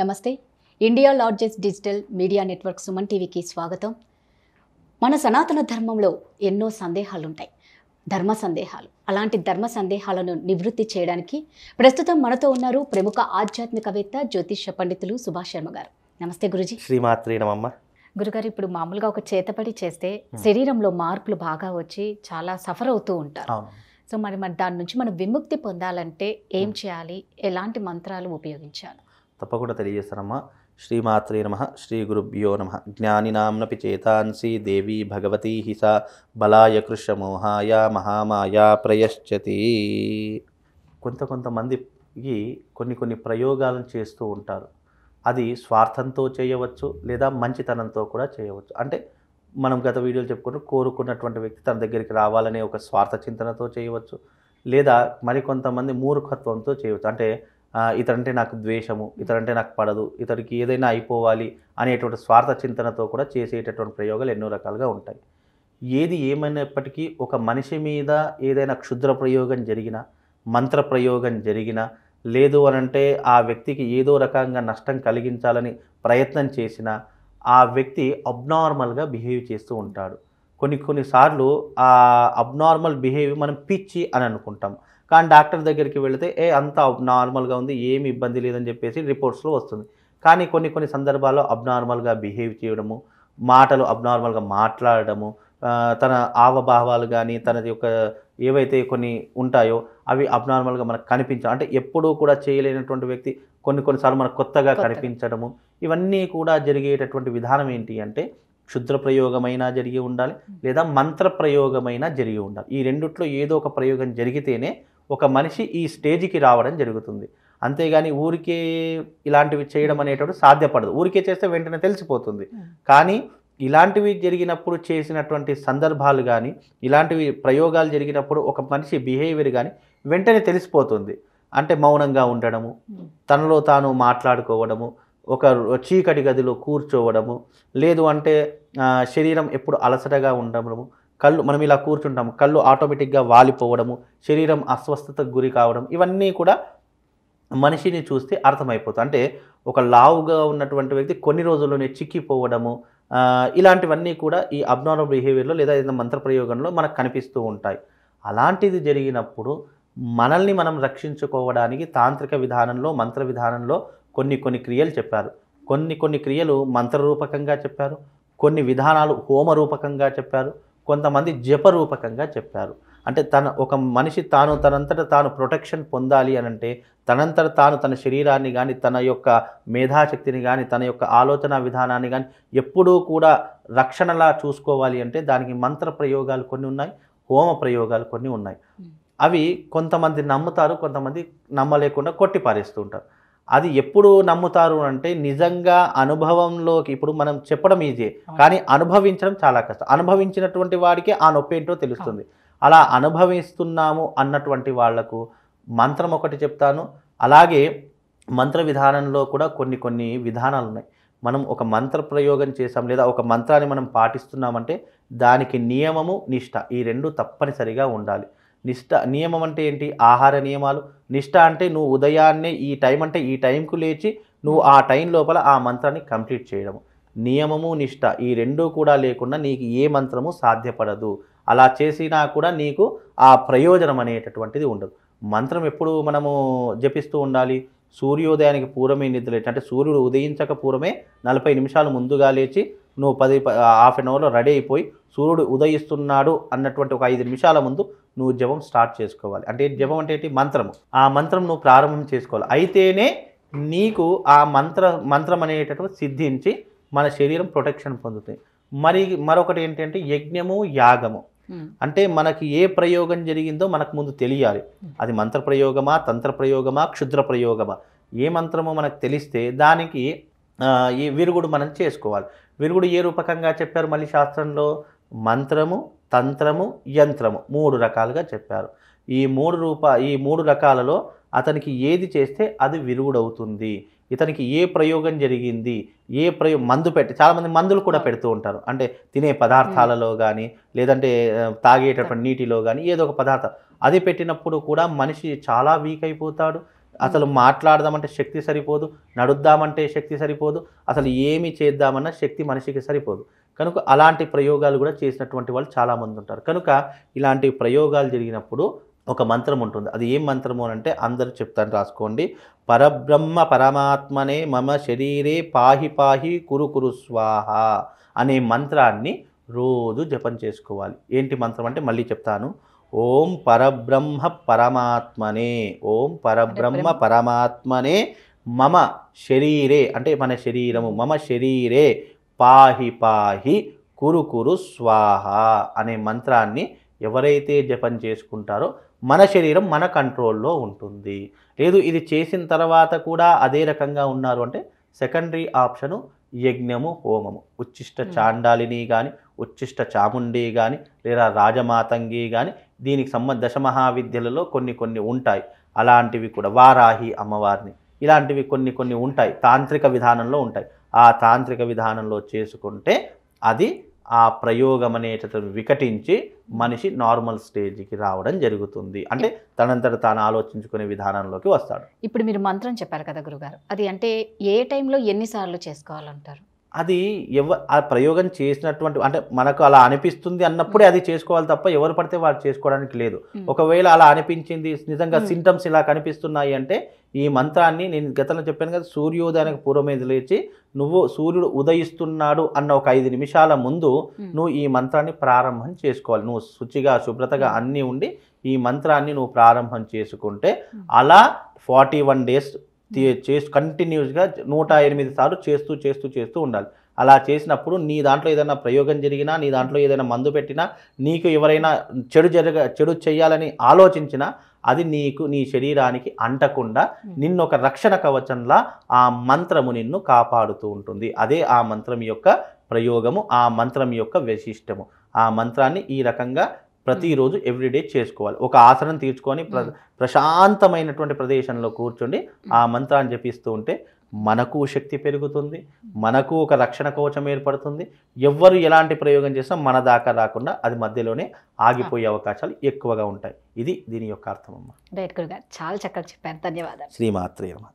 నమస్తే India largest digital media network Suman టీవీకి స్వాగతం మన సనాతన ధర్మంలో ఎన్నో సందేహాలుంటాయి ధర్మ సందేహాలు అలాంటి ధర్మ సందేహాలను నివృత్తి చేయడానికి ప్రస్తుతం మనతో ఉన్నారు ప్రముఖ ఆధ్యాత్మికవేత్త జ్యోతిష పండితులు సుభాష్ శర్మ గారు నమస్తే గురుజీ శ్రీమాత్రి నమమ్మ గురుగారు ఇప్పుడు మామూలుగా ఒక చేతపడి చేస్తే శరీరంలో మార్పులు బాగా వచ్చి చాలా సఫర్ అవుతూ ఉంటారు సో మరి మరి దాని నుంచి మనం విముక్తి పొందాలంటే ఏం చేయాలి ఎలాంటి మంత్రాలు ఉపయోగించాలి తప్పకుండా తెలియజేస్తానమ్మా శ్రీమాత్రే నమ శ్రీ గురుభ్యో నమ జ్ఞానినాంనపి చేతాంసి దేవీ భగవతీ సా బలాయ కృషమోహాయ మహామాయా ప్రయశ్చతి కొంత కొంతమందికి కొన్ని కొన్ని ప్రయోగాలను చేస్తూ ఉంటారు అది స్వార్థంతో చేయవచ్చు లేదా మంచితనంతో కూడా చేయవచ్చు అంటే మనం గత వీడియోలు చెప్పుకున్న కోరుకున్నటువంటి వ్యక్తి తన దగ్గరికి రావాలనే ఒక స్వార్థ చింతనతో చేయవచ్చు లేదా మరికొంతమంది మూర్ఖత్వంతో చేయవచ్చు అంటే అంటే నాకు ద్వేషము ఇతడంటే నాకు పడదు ఇతడికి ఏదైనా అయిపోవాలి అనేటువంటి స్వార్థ చింతనతో కూడా చేసేటటువంటి ప్రయోగాలు ఎన్నో రకాలుగా ఉంటాయి ఏది ఏమైనప్పటికీ ఒక మనిషి మీద ఏదైనా క్షుద్ర ప్రయోగం జరిగినా మంత్ర ప్రయోగం జరిగినా లేదు అనంటే ఆ వ్యక్తికి ఏదో రకంగా నష్టం కలిగించాలని ప్రయత్నం చేసినా ఆ వ్యక్తి అబ్నార్మల్గా బిహేవ్ చేస్తూ ఉంటాడు కొన్ని కొన్నిసార్లు ఆ అబ్నార్మల్ బిహేవ్ మనం పిచ్చి అని అనుకుంటాం కానీ డాక్టర్ దగ్గరికి వెళితే ఏ అంతా నార్మల్గా ఉంది ఏమి ఇబ్బంది లేదని చెప్పేసి రిపోర్ట్స్లో వస్తుంది కానీ కొన్ని కొన్ని సందర్భాల్లో అబ్నార్మల్గా బిహేవ్ చేయడము మాటలు అబ్నార్మల్గా మాట్లాడడము తన ఆవభావాలు కానీ తన యొక్క ఏవైతే కొన్ని ఉంటాయో అవి అబ్నార్మల్గా మనకు కనిపించడం అంటే ఎప్పుడూ కూడా చేయలేనటువంటి వ్యక్తి కొన్ని కొన్నిసార్లు మనకు కొత్తగా కనిపించడము ఇవన్నీ కూడా జరిగేటటువంటి విధానం ఏంటి అంటే క్షుద్ర ప్రయోగమైనా జరిగి ఉండాలి లేదా మంత్ర ప్రయోగమైనా జరిగి ఉండాలి ఈ రెండిట్లో ఏదో ఒక ప్రయోగం జరిగితేనే ఒక మనిషి ఈ స్టేజ్కి రావడం జరుగుతుంది అంతేగాని ఊరికే ఇలాంటివి చేయడం అనేటప్పుడు సాధ్యపడదు ఊరికే చేస్తే వెంటనే తెలిసిపోతుంది hmm. కానీ ఇలాంటివి జరిగినప్పుడు చేసినటువంటి సందర్భాలు కానీ ఇలాంటివి ప్రయోగాలు జరిగినప్పుడు ఒక మనిషి బిహేవియర్ కానీ వెంటనే తెలిసిపోతుంది అంటే మౌనంగా ఉండడము hmm. తనలో తాను మాట్లాడుకోవడము ఒక చీకటి గదిలో కూర్చోవడము లేదు అంటే శరీరం ఎప్పుడు అలసటగా ఉండడము కళ్ళు మనం ఇలా కూర్చుంటాము కళ్ళు ఆటోమేటిక్గా వాలిపోవడము శరీరం అస్వస్థతకు గురి కావడం ఇవన్నీ కూడా మనిషిని చూస్తే అర్థమైపోతుంది అంటే ఒక లావుగా ఉన్నటువంటి వ్యక్తి కొన్ని రోజుల్లోనే చిక్కిపోవడము ఇలాంటివన్నీ కూడా ఈ అబ్నార్మల్ బిహేవియర్లో లేదా ఏదైనా మంత్రప్రయోగంలో మనకు కనిపిస్తూ ఉంటాయి అలాంటిది జరిగినప్పుడు మనల్ని మనం రక్షించుకోవడానికి తాంత్రిక విధానంలో మంత్ర విధానంలో కొన్ని కొన్ని క్రియలు చెప్పారు కొన్ని కొన్ని క్రియలు మంత్రరూపకంగా చెప్పారు కొన్ని విధానాలు హోమరూపకంగా చెప్పారు కొంతమంది జపరూపకంగా చెప్పారు అంటే తన ఒక మనిషి తాను తనంతట తాను ప్రొటెక్షన్ పొందాలి అని అంటే తనంతట తాను తన శరీరాన్ని కానీ తన యొక్క మేధాశక్తిని కానీ తన యొక్క ఆలోచన విధానాన్ని కానీ ఎప్పుడూ కూడా రక్షణలా చూసుకోవాలి అంటే దానికి మంత్ర ప్రయోగాలు కొన్ని ఉన్నాయి హోమ ప్రయోగాలు కొన్ని ఉన్నాయి అవి కొంతమంది నమ్ముతారు కొంతమంది నమ్మలేకుండా కొట్టి పారేస్తూ ఉంటారు అది ఎప్పుడు నమ్ముతారు అంటే నిజంగా అనుభవంలోకి ఇప్పుడు మనం చెప్పడం ఈజీ కానీ అనుభవించడం చాలా కష్టం అనుభవించినటువంటి వాడికి ఆ నొప్పి ఏంటో తెలుస్తుంది అలా అనుభవిస్తున్నాము అన్నటువంటి వాళ్లకు మంత్రం ఒకటి చెప్తాను అలాగే మంత్ర విధానంలో కూడా కొన్ని కొన్ని విధానాలు ఉన్నాయి మనం ఒక మంత్ర ప్రయోగం చేసాం లేదా ఒక మంత్రాన్ని మనం పాటిస్తున్నామంటే దానికి నియమము నిష్ట ఈ రెండు తప్పనిసరిగా ఉండాలి నిష్ట నియమం అంటే ఏంటి ఆహార నియమాలు నిష్ట అంటే నువ్వు ఉదయాన్నే ఈ టైం అంటే ఈ టైంకు లేచి నువ్వు ఆ టైం లోపల ఆ మంత్రాన్ని కంప్లీట్ చేయడము నియమము నిష్ట ఈ రెండూ కూడా లేకుండా నీకు ఏ మంత్రము సాధ్యపడదు అలా చేసినా కూడా నీకు ఆ ప్రయోజనం అనేటటువంటిది ఉండదు మంత్రం ఎప్పుడు మనము జపిస్తూ ఉండాలి సూర్యోదయానికి పూర్వమే లేచి అంటే సూర్యుడు ఉదయించక పూర్వమే నలభై నిమిషాలు ముందుగా లేచి నువ్వు పది హాఫ్ అన్ అవర్లో రెడీ అయిపోయి సూర్యుడు ఉదయిస్తున్నాడు అన్నటువంటి ఒక ఐదు నిమిషాల ముందు నువ్వు జపం స్టార్ట్ చేసుకోవాలి అంటే జపం అంటే ఏంటి మంత్రము ఆ మంత్రం నువ్వు ప్రారంభం చేసుకోవాలి అయితేనే నీకు ఆ మంత్ర మంత్రం అనేటటువంటి సిద్ధించి మన శరీరం ప్రొటెక్షన్ పొందుతుంది మరి మరొకటి ఏంటంటే యజ్ఞము యాగము అంటే మనకి ఏ ప్రయోగం జరిగిందో మనకు ముందు తెలియాలి అది మంత్ర ప్రయోగమా తంత్ర ప్రయోగమా క్షుద్ర ప్రయోగమా ఏ మంత్రమో మనకు తెలిస్తే దానికి ఈ విరుగుడు మనం చేసుకోవాలి విరుగుడు ఏ రూపకంగా చెప్పారు మళ్ళీ శాస్త్రంలో మంత్రము తంత్రము యంత్రము మూడు రకాలుగా చెప్పారు ఈ మూడు రూప ఈ మూడు రకాలలో అతనికి ఏది చేస్తే అది విరుగుడవుతుంది ఇతనికి ఏ ప్రయోగం జరిగింది ఏ ప్రయో మందు పెట్టి చాలామంది మందులు కూడా పెడుతూ ఉంటారు అంటే తినే పదార్థాలలో కానీ లేదంటే తాగేటటువంటి నీటిలో కానీ ఏదో ఒక పదార్థం అది పెట్టినప్పుడు కూడా మనిషి చాలా వీక్ అయిపోతాడు అసలు మాట్లాడదామంటే శక్తి సరిపోదు నడుద్దామంటే శక్తి సరిపోదు అసలు ఏమి చేద్దామన్న శక్తి మనిషికి సరిపోదు కనుక అలాంటి ప్రయోగాలు కూడా చేసినటువంటి వాళ్ళు చాలామంది ఉంటారు కనుక ఇలాంటి ప్రయోగాలు జరిగినప్పుడు ఒక మంత్రం ఉంటుంది అది ఏం మంత్రము అంటే అందరూ చెప్తాను రాసుకోండి పరబ్రహ్మ పరమాత్మనే మమ శరీరే పాహి పాహి కురు కురు స్వాహ అనే మంత్రాన్ని రోజు జపం చేసుకోవాలి ఏంటి మంత్రం అంటే మళ్ళీ చెప్తాను ఓం పరబ్రహ్మ పరమాత్మనే ఓం పరబ్రహ్మ పరమాత్మనే మమ శరీరే అంటే మన శరీరము మమ శరీరే పాహి పాహి కురు కురు స్వాహ అనే మంత్రాన్ని ఎవరైతే జపం చేసుకుంటారో మన శరీరం మన కంట్రోల్లో ఉంటుంది లేదు ఇది చేసిన తర్వాత కూడా అదే రకంగా ఉన్నారు అంటే సెకండరీ ఆప్షను యజ్ఞము హోమము ఉచ్చిష్ట చాండాలిని కానీ ఉచ్చిష్ట చాముండి కానీ లేదా రాజమాతంగి కానీ దీనికి సంబంధ దశమహావిద్యలలో కొన్ని కొన్ని ఉంటాయి అలాంటివి కూడా వారాహి అమ్మవారిని ఇలాంటివి కొన్ని కొన్ని ఉంటాయి తాంత్రిక విధానంలో ఉంటాయి ఆ తాంత్రిక విధానంలో చేసుకుంటే అది ఆ ప్రయోగం అనేటటువంటి వికటించి మనిషి నార్మల్ స్టేజ్కి రావడం జరుగుతుంది అంటే తనంతట తాను ఆలోచించుకునే విధానంలోకి వస్తాడు ఇప్పుడు మీరు మంత్రం చెప్పారు కదా గురుగారు అది అంటే ఏ టైంలో ఎన్నిసార్లు చేసుకోవాలంటారు అది ఎవ ఆ ప్రయోగం చేసినటువంటి అంటే మనకు అలా అనిపిస్తుంది అన్నప్పుడే అది చేసుకోవాలి తప్ప ఎవరు పడితే వాళ్ళు చేసుకోవడానికి లేదు ఒకవేళ అలా అనిపించింది నిజంగా సింటమ్స్ ఇలా కనిపిస్తున్నాయి అంటే ఈ మంత్రాన్ని నేను గతంలో చెప్పాను కదా సూర్యోదయానికి మీద లేచి నువ్వు సూర్యుడు ఉదయిస్తున్నాడు అన్న ఒక ఐదు నిమిషాల ముందు నువ్వు ఈ మంత్రాన్ని ప్రారంభం చేసుకోవాలి నువ్వు శుచిగా శుభ్రతగా అన్నీ ఉండి ఈ మంత్రాన్ని నువ్వు ప్రారంభం చేసుకుంటే అలా ఫార్టీ వన్ డేస్ చే కంటిన్యూస్గా నూట ఎనిమిది సార్లు చేస్తూ చేస్తూ చేస్తూ ఉండాలి అలా చేసినప్పుడు నీ దాంట్లో ఏదైనా ప్రయోగం జరిగినా నీ దాంట్లో ఏదైనా మందు పెట్టినా నీకు ఎవరైనా చెడు జరగ చెడు చేయాలని ఆలోచించినా అది నీకు నీ శరీరానికి అంటకుండా నిన్ను ఒక రక్షణ కవచంలా ఆ మంత్రము నిన్ను కాపాడుతూ ఉంటుంది అదే ఆ మంత్రం యొక్క ప్రయోగము ఆ మంత్రం యొక్క వైశిష్టము ఆ మంత్రాన్ని ఈ రకంగా ప్రతిరోజు ఎవ్రీడే చేసుకోవాలి ఒక ఆసనం తీర్చుకొని ప్రశాంతమైనటువంటి ప్రదేశంలో కూర్చుండి ఆ మంత్రాన్ని జపిస్తూ ఉంటే మనకు శక్తి పెరుగుతుంది మనకు ఒక రక్షణ కవచం ఏర్పడుతుంది ఎవ్వరు ఎలాంటి ప్రయోగం చేసినా మన దాకా రాకుండా అది మధ్యలోనే ఆగిపోయే అవకాశాలు ఎక్కువగా ఉంటాయి ఇది దీని యొక్క అర్థం అమ్మ రైట్ గురుగారు చాలా చక్కగా చెప్పాను ధన్యవాదాలు అమ్మ